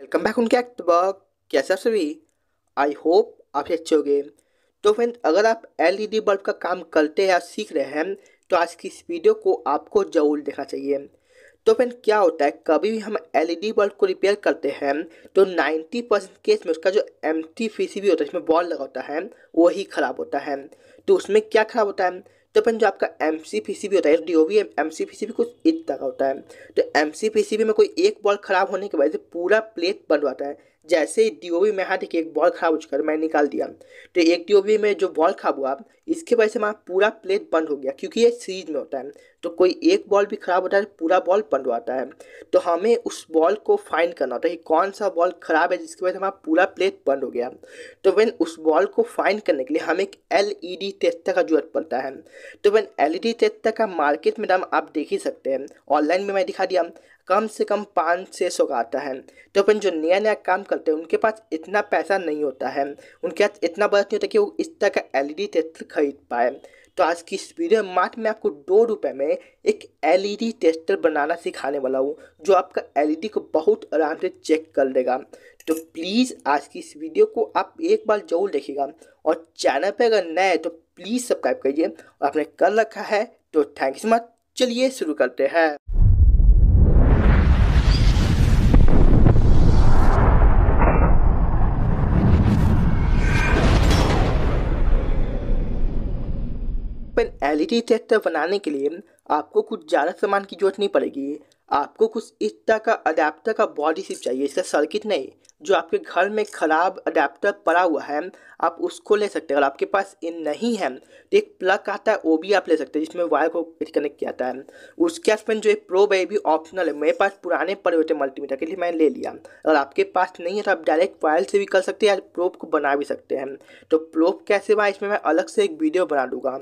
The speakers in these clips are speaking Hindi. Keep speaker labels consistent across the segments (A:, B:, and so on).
A: वेलकम बैक उनके अख्तबाक कैसे आप सभी आई होप आप अच्छे गए तो फ्रेंड अगर आप एलईडी बल्ब e का काम करते हैं या सीख रहे हैं तो आज की इस वीडियो को आपको ज़रूर देखना चाहिए तो फ्रेंड क्या होता है कभी भी हम एलईडी बल्ब e को रिपेयर करते हैं तो 90 परसेंट केस में उसका जो एम टी होता है जिसमें बॉल लगा होता है वही ख़राब होता है तो उसमें क्या ख़राब होता है तो अपन जो आपका एम सी पी सी भी होता है D O V M C P C भी कुछ इतना का होता है तो एम सी पी सी भी में कोई एक बॉल खराब होने के वजह से पूरा प्लेट बंद हो जाता है जैसे ही डी में हाथ देखिए एक बॉल खराब हो चुका तो मैं निकाल दिया तो एक डी में जो बॉल खराब हुआ इसके वजह से हमारा पूरा प्लेट बंद हो गया क्योंकि ये सीरीज में होता है तो कोई एक बॉल भी खराब होता है तो पूरा बॉल बंद हो जाता है तो हमें उस बॉल को फाइंड करना होता है कि कौन सा बॉल खराब है जिसकी वजह से हमारा पूरा प्लेट बंद हो गया तो वैन उस बॉल को फाइंड करने के लिए हमें एक एल ई डी का जरूरत पड़ता है तो वैन एल ई डी का मार्केट में दाम आप देख ही सकते हैं ऑनलाइन में मैं दिखा दिया कम से कम पाँच छः सौ का आता है तो अपन जो नया नया काम करते हैं उनके पास इतना पैसा नहीं होता है उनके पास इतना बजट नहीं होता कि वो इस तरह का एल ई टेस्टर खरीद पाए तो आज की इस वीडियो में मात्र मैं आपको दो रुपये में एक एलईडी टेस्टर e बनाना सिखाने वाला हूँ जो आपका एलईडी e को बहुत आराम से चेक कर देगा तो प्लीज़ आज की इस वीडियो को आप एक बार जरूर देखिएगा और चैनल पर अगर नए तो प्लीज़ सब्सक्राइब करिए और आपने कर रखा है तो सो मच चलिए शुरू करते हैं पेन एलईडी डी बनाने के लिए आपको कुछ ज़्यादा सामान की जरूरत नहीं पड़ेगी आपको कुछ इस तरह का अडेप्टर का बॉडी सिप चाहिए इसका सर्किट नहीं जो आपके घर में ख़राब अडेप्टर पड़ा हुआ है आप उसको ले सकते हैं अगर आपके पास इन नहीं है तो एक प्लग आता है वो भी आप ले सकते हैं जिसमें वायर को कनेक्ट किया जाता है उसके आसपास जो एक प्रोब है भी ऑप्शनल है मेरे पास पुराने पड़े हुए थे मल्टीमीटर के लिए मैंने ले लिया अगर आपके पास नहीं है तो आप डायरेक्ट वायर से भी कर सकते हैं या प्रोब को बना भी सकते हैं तो प्रोब कैसे बना इसमें मैं अलग से एक वीडियो बना दूंगा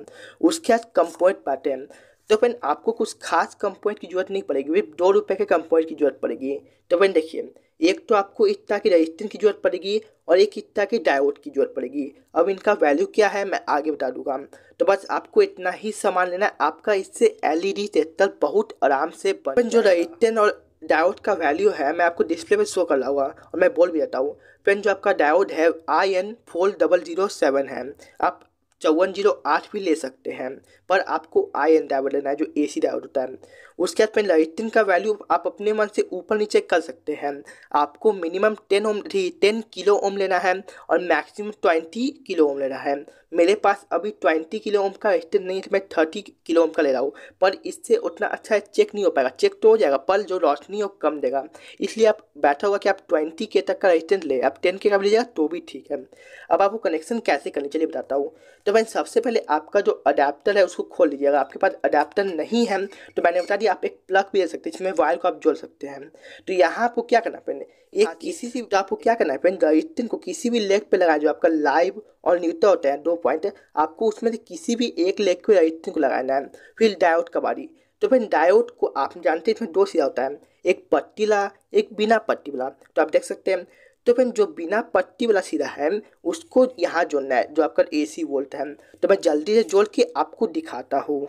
A: उसके बाद कंपोनेंट पाते हैं तो फिर आपको कुछ खास कंपोनेंट की जरूरत नहीं पड़ेगी वे दो रुपये के कंपोनेंट की जरूरत पड़ेगी तो फिर देखिए एक तो आपको इतना की रजिस्टर की जरूरत पड़ेगी और एक इतना की डायोड की जरूरत पड़ेगी अब इनका वैल्यू क्या है मैं आगे बता दूंगा तो बस आपको इतना ही सामान लेना है आपका इससे एल ई डी टेस्टर बहुत आराम से बन जो रजिस्टर और डायोड का वैल्यू है मैं आपको डिस्प्ले में शो कर लाऊंगा और मैं बोल भी देता हूँ फ्रेंड जो आपका डायोड है I N four double zero seven है आप चौवन जीरो आठ भी ले सकते हैं पर आपको आई एन ड्राइवर लेना है जो ए सी ड्राइवर होता है उसके बाद में लाइटिंग का वैल्यू आप अपने मन से ऊपर नीचे कर सकते हैं आपको मिनिमम टेन ओम थी टेन किलो ओम लेना है और मैक्सिमम ट्वेंटी किलो ओम लेना है मेरे पास अभी ट्वेंटी किलो ओम का रजिस्टर नहीं है तो मैं थर्टी किलो ओम का ले रहा हूँ पर इससे उतना अच्छा चेक नहीं हो पाएगा चेक तो हो जाएगा पर जो रोशनी वो कम देगा इसलिए आप बैठा होगा कि आप ट्वेंटी के तक का रजिस्टर ले आप टेन के का लीजिएगा तो भी ठीक है अब आपको कनेक्शन कैसे करनी चलिए बताता हूँ तो भाई सबसे पहले आपका जो अडाप्टर है उसको खोल लीजिए अगर आपके पास अडाप्टर नहीं है तो मैंने बता दिया आप एक प्लग भी ले सकते हैं जिसमें वायर को आप जोड़ सकते हैं तो यहाँ आपको क्या करना पड़ेगा एक हाँ किसी से तो आपको क्या करना है फ्रेंड गैस्टिन को किसी भी लेग पे लगाया जो आपका लाइव और न्यूटर होता है दो पॉइंट आपको उसमें से किसी भी एक लेग पे गिन को लगाना है फिर डायोड कबाड़ी तो फिर डायोड को आप जानते हैं इसमें दो सीधा होता है एक पट्टीला एक बिना पट्टी वाला तो आप देख सकते हैं तो फिर जो बिना पट्टी वाला सीधा है उसको यहाँ जोड़ना है जो आपका ए सी वोल्ट है तो मैं जल्दी से जोड़ के आपको दिखाता हूँ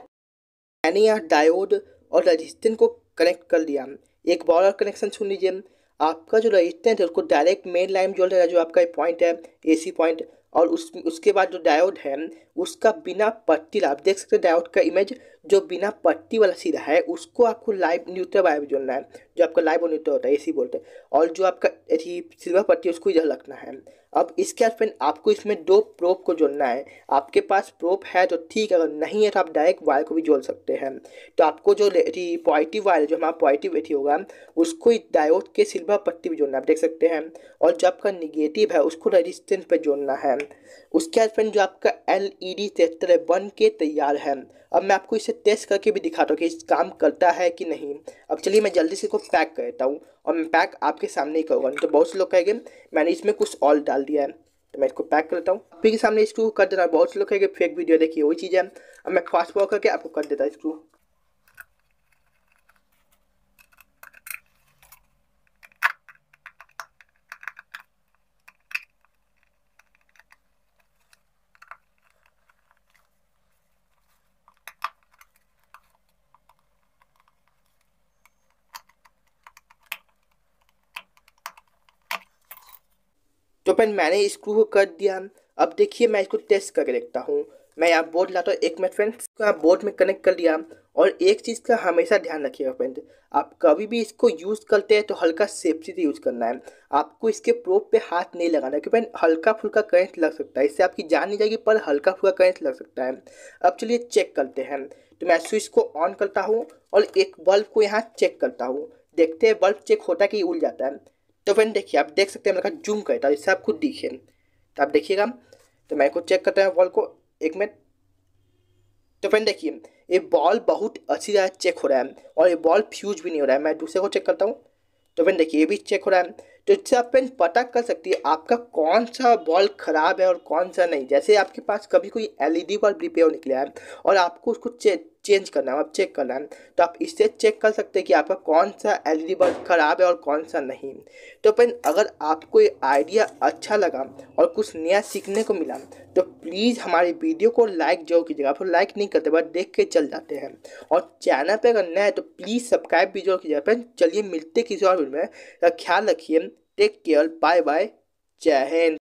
A: मैंने यहाँ डायोड और रजिस्टेंट को कनेक्ट कर लिया एक बॉल और कनेक्शन सुन लीजिए आपका जो रजिस्टेंट है उसको डायरेक्ट मेन लाइन जोड़ है जो आपका पॉइंट है एसी पॉइंट और उस उसके बाद जो डायोड है उसका बिना पट्टी आप देख सकते हैं डायोड का इमेज जो बिना पट्टी वाला सीधा है उसको आपको लाइव न्यूट्रल वायर जोड़ना है जो आपका लाइव और न्यूट्रल होता है ए बोलते हैं और जो आपका सिल्वर पट्टी है उसको इधर रखना है अब इसके बाद आपको इसमें दो प्रोप को जोड़ना है आपके पास प्रोप है तो ठीक अगर नहीं है तो आप डायरेक्ट वायर को भी जोड़ सकते हैं तो आपको जो पॉजिटिव वायर जो हमारा पॉजिटिव एटी होगा उसको डायोड के सिल्वर पट्टी भी जोड़ना है आप देख सकते हैं और जो आपका निगेटिव है उसको रजिस्टेंस पर जोड़ना है उसके बाद फ्रेंड जो आपका एल ई डी टेस्टर है बन के तैयार है अब मैं आपको इसे टेस्ट करके भी दिखाता हूँ कि इस काम करता है कि नहीं अब चलिए मैं जल्दी से इसको पैक करता हूँ और मैं पैक आपके सामने ही करूँगा नहीं तो बहुत से लोग कहेंगे मैंने इसमें कुछ ऑल डाल दिया है तो मैं इसको पैक करता हूँ फिर के सामने स्क्रू कर देता हूँ बहुत से लोग कहेंगे फेक वीडियो देखिए वही चीज़ है अब मैं फास्ट फॉर करके आपको कर देता हूँ स्क्रू तो फिर मैंने इसको को कर दिया अब देखिए मैं इसको टेस्ट करके देखता हूँ मैं यहाँ बोर्ड लाता हूँ एक मिनट फ्रेंड्स को बोर्ड में कनेक्ट कर लिया और एक चीज़ का हमेशा ध्यान रखिएगा फ्रेंड आप कभी भी इसको यूज़ करते हैं तो हल्का सेफ्टी से यूज़ करना है आपको इसके प्रोप पे हाथ नहीं लगाना क्योंकि फ्रेंड हल्का फुल्का करंट लग सकता है इससे आपकी जान नहीं जाएगी पर हल्का फुल्का करंट लग सकता है अब चलिए चेक करते हैं तो मैं स्विच को ऑन करता हूँ और एक बल्ब को यहाँ चेक करता हूँ देखते हैं बल्ब चेक होता है कि उल जाता है तो फ्रेंड देखिए आप देख सकते हैं मैंने कहा जूम करता तो जिससे आप खुद दिखे तो आप देखिएगा तो मैं को चेक करता हूँ बॉल को एक मिनट तो फ्रेंड देखिए ये बॉल बहुत अच्छी तरह चेक हो रहा है और ये बॉल फ्यूज भी नहीं हो रहा है मैं दूसरे को चेक करता हूँ तो फ्रेंड देखिए ये भी चेक हो रहा है तो इससे आप फ्रेंड पता कर सकती है आपका कौन सा बॉल ख़राब है और कौन सा नहीं जैसे आपके पास कभी कोई एलईडी बल्ब रिपेयर निकला है और आपको उसको चेक चेंज करना है आप चेक करना है तो आप इससे चेक कर सकते हैं कि आपका कौन सा एल ई बल्ब ख़राब है और कौन सा नहीं तो फ्रेंड अगर आपको ये आइडिया अच्छा लगा और कुछ नया सीखने को मिला तो प्लीज़ हमारी वीडियो को लाइक जरूर कीजिएगा फिर लाइक नहीं करते बट देख के चल जाते हैं और चैनल पर अगर नया है तो प्लीज़ सब्सक्राइब भी जरूर कीजिएगा फ्रेंड चलिए मिलते किसी और वीडियो में तो ख्याल रखिए टेक केयर बाय बाय जय हिंद